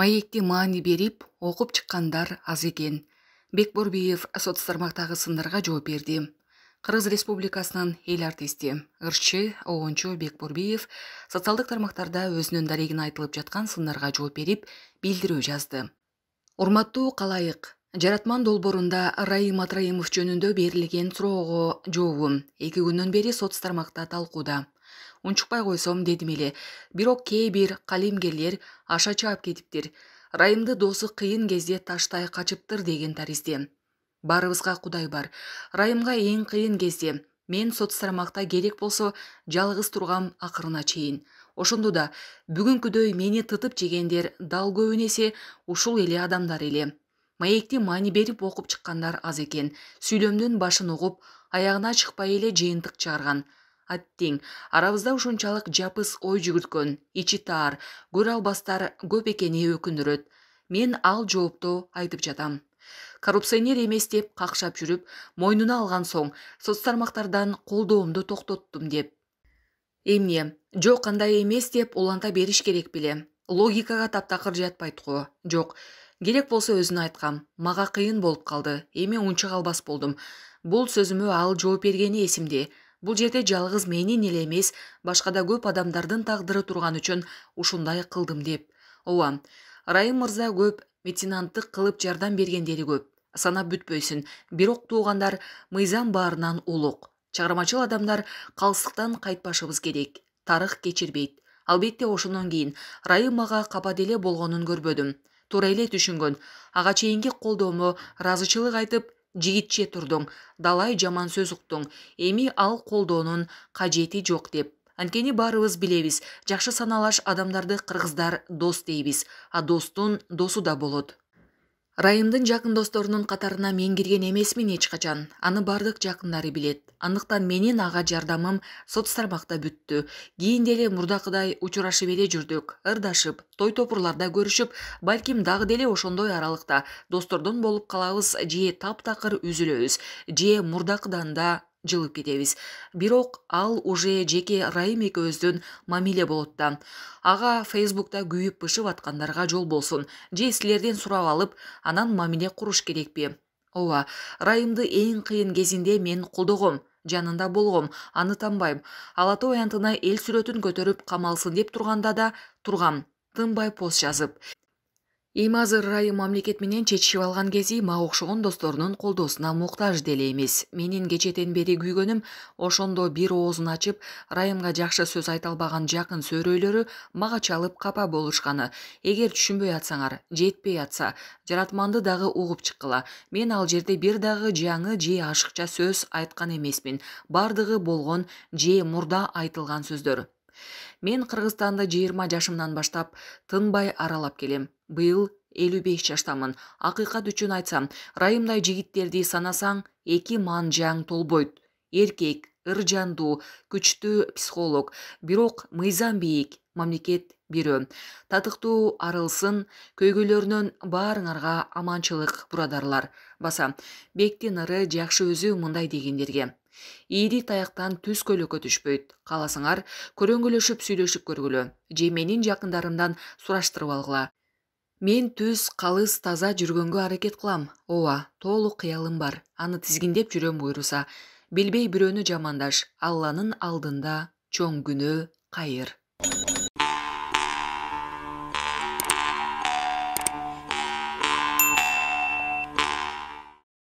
маекке маани берип окуп чыккандар аз экен бекборбиев соц тармактагы сындарга жооп берди кыргыз республикасынын эл артисти ырчы обончу бекборбиев социалдык тармактарда өзүнүн дарегине айтылып жаткан сындарга жооп берип билдирүү жазды урматтуу калайык жаратман долбоорунда раим матраимов жөнүндө берилген суроого жообум эки күндөн бери соц тармакта талкууда унчукпай койсом дедим эле бирок кээ бир калемгерлер аша чаап кетиптир райымды досу кыйын кезде таштай качыптыр деген таризде баарыбызга кудай бар райымга эң кыйын кезде мен соц тармакта керек болсо жалгыз тургам акырына чейин ошондо да бүгүнкүдөй мени тытып жегендер дал көбүн эсе ушул эле адамдар эле маекти маани берип окуп чыккандар аз экен сүйлөмдүн башын угуп аягына чыкпай эле жыйынтык чыгарган аттиң арабызда ушунчалык жапыс ой жүгүрткөн ичи таар көрө албастар көп экени өкүндүрөт мен ал жоопту айтып жатам коррупционер эмес деп какшап жүрүп мойнуна алган соң соц тармактардан колдоомду токтоттум деп эмне жок андай эмес деп уланта бериш керек беле логикага таптакыр жатпайт го жок керек болсо өзүнө айткам мага кыйын болуп калды эми унчук албас болдум бул сөзүмө ал жооп бергени эсимде бул жерде жалгыз менин эле эмес башка да көп адамдардын тагдыры турган үчүн ушундай кылдым деп ооба райым мырза көп меценанттык кылып жардам бергендери көп санап бүтпөйсүн бирок туугандар мыйзам баарынан улук чыгармачыл адамдар калыстыктан кайтпашыбыз керек тарых кечирбейт албетте ошондон кийин райым мага капа деле болгонун көрбөдүм туура эле түшүнгөн ага чейинки колдоомо ыраазычылык айтып жигитче турдуң далай жаман сөз уктуң эми ал колдоонун кажети жок деп анткени баарыбыз билебиз жакшы саналаш адамдарды кыргыздар дос дейбиз а достун досу да болот Райымдың жақын досторунун қатарына мен кирген эмесмин эч аны бардық жақындары білет. Анықтан менин аға жардамым сот бүтті. бүттү кийин деле мурдакыдай учурашып эле жүрдүк ырдашып той топурларда көрүшүп балким дағы деле ошондой аралықта. достордон болып калабыз же таптакыр үзүлөбүз же мурдакыдан да жылып кетебиз бирок ал уже жеке райым экөөбүздүн мамиле болот да ага фейсбукта күйүп бышып аткандарга жол болсун же силерден сурап алып анан мамиле куруш керекпи ооба райымды эң кыйын кезинде мен колдогом жанында болгом аны танбайм ала той антына эл сүрөтүн көтөрүп камалсын деп турганда да тургам тынбай пост жазып эми азыр райым мамлекет менен чечишип алган кези мага окшогон досторунун колдоосуна муктаж деле эмес менин кечетен бери күйгөнүм ошондо бир оозун ачып ырайымга жакшы сөз айта албаган жакын сөйрөйлөрү мага чалып капа болушканы эгер түшүнбөй атсаңар жетпей атса жаратманды дагы угуп чыккыла мен ал жерде бир дагы жаңы же ашыкча сөз айткан эмесмин бардыгы болгон же мурда айтылган сөздөр мен кыргызстанды жыйырма жашымдан баштап тынбай аралап келем быйыл элүү беш жаштамын акыйкат үчүн айтсам райымдай жигиттерди санасаң эки манжаң толбойт эркек ыржандуу күчтүү психолог бирок мыйзам бийик мамлекет бирөө татыктуу арылсын көйгөйлөрүнөн баарыңарга аманчылык бурадарлар баса бектин ыры жакшы өзү мындай дегендерге ийди таяктан түз көлөкө түшпөйт кааласаңар көрөңгөлөшүп сүйлөшүп көргүлө же менин жакындарымдан сураштырып алгыла мен түз калыс таза жүргөнгө аракет кылам ооба толук кыялым бар аны тизгиндеп жүрөм буюрса билбей бүрөөнү жамандаш алланын алдында чоң күнөө кайыр